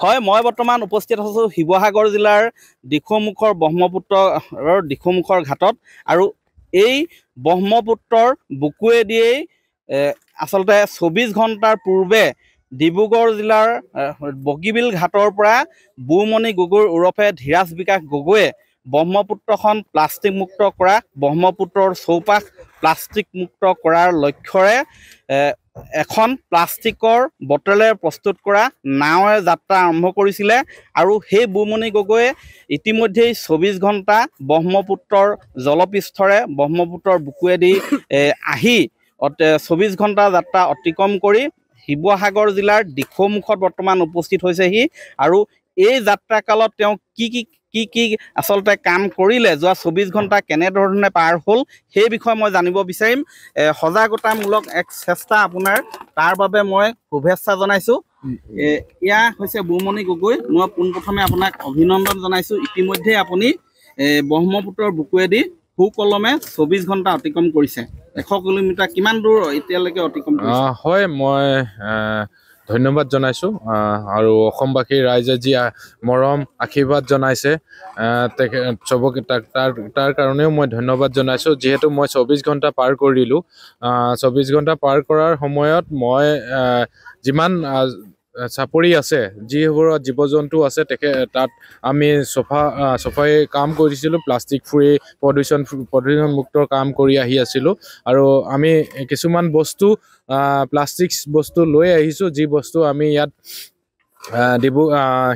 হয় মই বৰ্তমান উপস্থিত হৈছোঁ শিৱসাগৰ জিলাৰ দিখৌমুখৰ ব্ৰহ্মপুত্ৰৰ দিখৌমুখৰ ঘাটত আৰু এই ব্ৰহ্মপুত্ৰৰ বুকুৱেদিয়েই আচলতে চৌব্বিছ ঘণ্টাৰ পূৰ্বে ডিব্ৰুগড় জিলাৰ বগীবিল ঘাটৰ পৰা বুমণি গগৈৰ ওৰফে ধীৰাজ বিকাশ গগৈয়ে ব্ৰহ্মপুত্ৰখন প্লাষ্টিকমুক্ত কৰা ব্ৰহ্মপুত্ৰৰ চৌপাশ প্লাষ্টিকমুক্ত কৰাৰ লক্ষ্যৰে এখন প্লাষ্টিকৰ বটলেৰে প্ৰস্তুত কৰা নাৱে যাত্ৰা আৰম্ভ কৰিছিলে আৰু সেই বুমণি গগৈয়ে ইতিমধ্যেই চৌবিছ ঘণ্টা ব্ৰহ্মপুত্ৰৰ জলপৃষ্ঠৰে ব্ৰহ্মপুত্ৰৰ বুকুৱেদি আহি চৌব্বিছ ঘণ্টা যাত্ৰা অতিক্ৰম কৰি শিৱসাগৰ জিলাৰ দিখৌমুখত বৰ্তমান উপস্থিত হৈছেহি আৰু এই যাত্ৰাকালত তেওঁ কি কি কি কি আচলতে কাম কৰিলে যোৱা চৌবিছ ঘণ্টা কেনেধৰণে পাৰ হ'ল সেই বিষয়ে মই জানিব বিচাৰিম সজাগতামূলক এক চেষ্টা আপোনাৰ তাৰ বাবে মই শুভেচ্ছা জনাইছোঁ এয়া হৈছে বুমণি গগৈ মই পোনপ্ৰথমে আপোনাক অভিনন্দন জনাইছোঁ ইতিমধ্যে আপুনি ব্ৰহ্মপুত্ৰৰ বুকুৱেদি সুকলমে চৌবিছ ঘণ্টা অতিক্ৰম কৰিছে এশ কিলোমিটাৰ কিমান দূৰ এতিয়ালৈকে অতিক্ৰম হয় মই ধন্যবাদ জনাইছো আৰু অসমবাসী ৰাইজে যি মৰম আশীৰ্বাদ জনাইছে চবকে তাৰ তাৰ কাৰণেও মই ধন্যবাদ জনাইছোঁ যিহেতু মই চৌব্বিছ ঘণ্টা পাৰ কৰিলোঁ চৌব্বিছ ঘণ্টা পাৰ কৰাৰ সময়ত মই যিমান চাপৰি আছে যিবোৰ জীৱ জন্তু আছে তেখে তাত আমি চফা চফাই কাম কৰিছিলোঁ প্লাষ্টিক ফ্ৰী প্ৰদূষণ প্ৰদূষণমুক্ত কাম কৰি আহি আছিলোঁ আৰু আমি কিছুমান বস্তু প্লাষ্টিক বস্তু লৈ আহিছোঁ যি বস্তু আমি ইয়াত ডিব্ৰু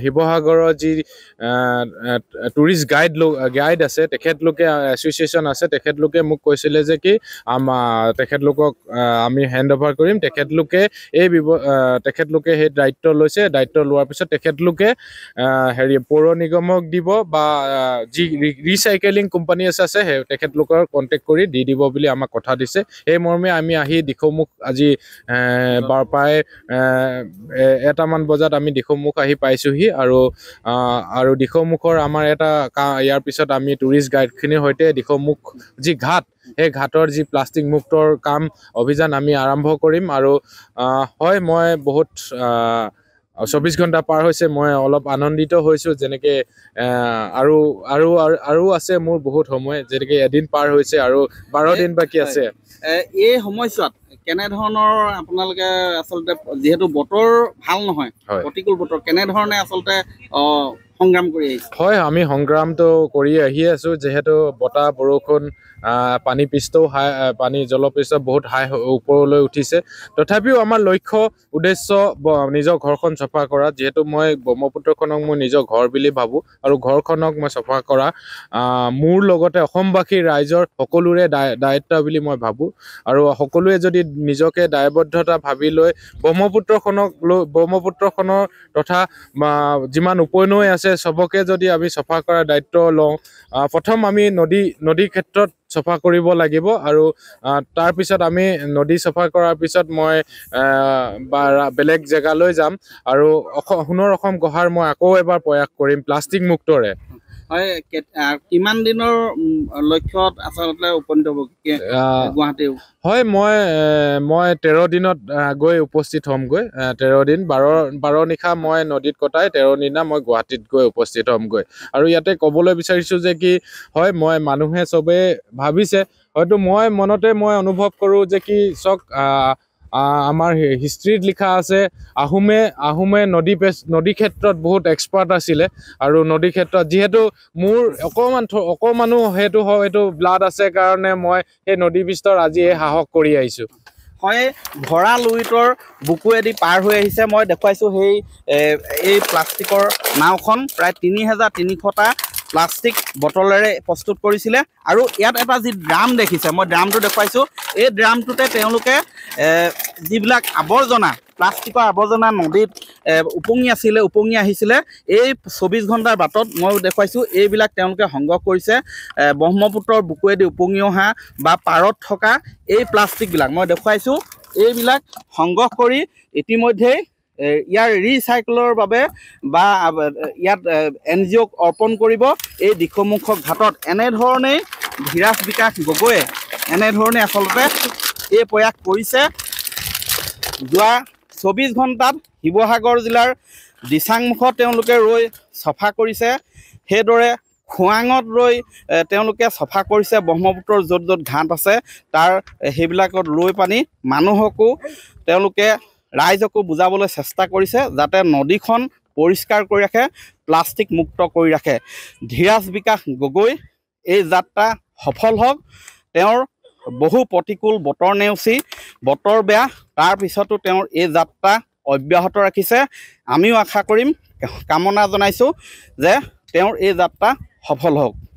শিৱসাগৰৰ যি টুৰিষ্ট গাইড লোক গাইড আছে তেখেতলোকে এছ'চিয়েশ্যন আছে তেখেতলোকে মোক কৈছিলে যে কি আমাৰ তেখেতলোকক আমি হেণ্ড অভাৰ কৰিম তেখেতলোকে এই ব্যৱ তেখেতলোকে সেই দায়িত্ব লৈছে দায়িত্ব লোৱাৰ পিছত তেখেতলোকে হেৰি পৌৰ নিগমক দিব বা যি ৰিচাইকেলিং কোম্পানী আছে আছে সেই তেখেতলোকৰ কণ্টেক্ট কৰি দি দিব বুলি আমাক কথা দিছে সেই মৰ্মে আমি আহি দিখৌমুখ আজি বাৰ প্ৰায় এটামান বজাত আমি দিশমুখ আহি পাইছোঁহি আৰু আৰু দিশমুখৰ আমাৰ এটা ইয়াৰ পিছত আমি টুৰিষ্ট গাইডখিনিৰ সৈতে দিশমুখ যি ঘাট সেই ঘাটৰ যি প্লাষ্টিক মুক্তৰ কাম অভিযান আমি আৰম্ভ কৰিম আৰু হয় মই বহুত চৌব্বিছ ঘণ্টা পাৰ হৈছে মই অলপ আনন্দিত হৈছোঁ যেনেকৈ আৰু আৰু আৰু আছে মোৰ বহুত সময় যেনেকৈ এদিন পাৰ হৈছে আৰু বাৰ দিন বাকী আছে এই সময়ছোৱাত কেনেধৰণৰ আপোনালোকে আচলতে যিহেতু বতৰ ভাল নহয় প্ৰতিকূল বতৰ কেনেধৰণে আচলতে সংগ্ৰাম কৰি আহিছে হয় আমি সংগ্ৰামটো কৰি আহি আছোঁ যিহেতু বতাহ বৰষুণ পানী পৃষ্ঠও হাই পানী জলপৃষ্ঠ বহুত হাই ওপৰলৈ উঠিছে তথাপিও আমাৰ লক্ষ্য উদ্দেশ্য নিজৰ ঘৰখন চফা কৰা যিহেতু মই ব্ৰহ্মপুত্ৰখনক মই নিজৰ ঘৰ বুলি ভাবোঁ আৰু ঘৰখনক মই চফা কৰা মোৰ লগতে অসমবাসী ৰাইজৰ সকলোৰে দায় দায়িত্ব বুলি মই ভাবোঁ আৰু সকলোৱে যদি নিজকে দায়বদ্ধতা ভাবি লৈ ব্ৰহ্মপুত্ৰখনক লৈ ব্ৰহ্মপুত্ৰখনৰ তথা যিমান উপনৈ আছে আছে সবকে যদি আমি সফা করার দায়িত্ব লোক প্রথম আমি নদী নদী ক্ষেত্র সফা করব লাগিব আর পিছত আমি নদী সফা করার পিছত মই বা বেলেগ জায়গালে যাম আর অসম গহার মই আকৌ এবার প্রয়াস করিম প্লাস্টিক মুক্তরে হয় কিমান আচলতে উপনীত হ'ব হয় মই মই তেৰ দিনত গৈ উপস্থিত হ'মগৈ তেৰ দিন বাৰ বাৰ নিশা মই নদীত কটাই তেৰ দিনা মই গুৱাহাটীত গৈ উপস্থিত হ'মগৈ আৰু ইয়াতে ক'বলৈ বিচাৰিছোঁ যে কি হয় মই মানুহে চবেই ভাবিছে হয়তো মই মনতে মই অনুভৱ কৰোঁ যে কি চক আমাৰ হিষ্ট্ৰীত লিখা আছে আহোমে আহোমে নদী পেচ নদী ক্ষেত্ৰত বহুত এক্সপাৰ্ট আছিলে আৰু নদী ক্ষেত্ৰত যিহেতু মোৰ অকণমান অকণমানো সেইটো হয় সেইটো ব্লাড আছে কাৰণে মই সেই নদী পৃষ্ঠৰ আজি এই সাহস কৰি আহিছোঁ হয় ভৰা লুইটৰ বুকুৱেদি পাৰ হৈ আহিছে মই দেখুৱাইছোঁ সেই এই প্লাষ্টিকৰ নাওখন প্ৰায় তিনি হেজাৰ তিনিশটা প্লাষ্টিক বটলেৰে প্ৰস্তুত কৰিছিলে আৰু ইয়াত এটা যি ড্ৰাম দেখিছে মই ড্ৰামটো দেখুৱাইছোঁ এই ড্ৰামটোতে তেওঁলোকে যিবিলাক আৱৰ্জনা প্লাষ্টিকৰ আৱৰ্জনা নদীত উপঙি আছিলে উপঙি আহিছিলে এই চৌবিছ ঘণ্টাৰ বাটত মই দেখুৱাইছোঁ এইবিলাক তেওঁলোকে সংগ্ৰহ কৰিছে ব্ৰহ্মপুত্ৰৰ বুকুৱেদি উপঙি অহা বা পাৰত থকা এই প্লাষ্টিকবিলাক মই দেখুৱাইছোঁ এইবিলাক সংগ্ৰহ কৰি ইতিমধ্যেই ইয়াৰ ৰিচাইকেলৰ বাবে বা ইয়াত এন জি অ'ক অৰ্পণ কৰিব এই দিশমুখ ঘাটত এনেধৰণেই ধীৰাজ বিকাশ গগৈয়ে এনেধৰণে আচলতে এই প্ৰয়াস কৰিছে যোৱা চৌব্বিছ ঘণ্টাত শিৱসাগৰ জিলাৰ দিচাংমুখত তেওঁলোকে ৰৈ চফা কৰিছে সেইদৰে খোৱাঙত ৰৈ তেওঁলোকে চফা কৰিছে ব্ৰহ্মপুত্ৰৰ য'ত য'ত ঘাট আছে তাৰ সেইবিলাকত ৰৈ পানি মানুহকো তেওঁলোকে ৰাইজকো বুজাবলৈ চেষ্টা কৰিছে যাতে নদীখন পৰিষ্কাৰ কৰি ৰাখে প্লাষ্টিক মুক্ত কৰি ৰাখে ধীৰাজ বিকাশ গগৈ এই যাত্ৰা সফল হওক তেওঁৰ বহু প্ৰতিকূল বতৰ নেওচি বতৰ বেয়া তাৰপিছতো তেওঁৰ এই যাত্ৰা অব্যাহত ৰাখিছে আমিও আশা কৰিম কামনা জনাইছোঁ যে তেওঁৰ এই যাত্ৰা সফল হওক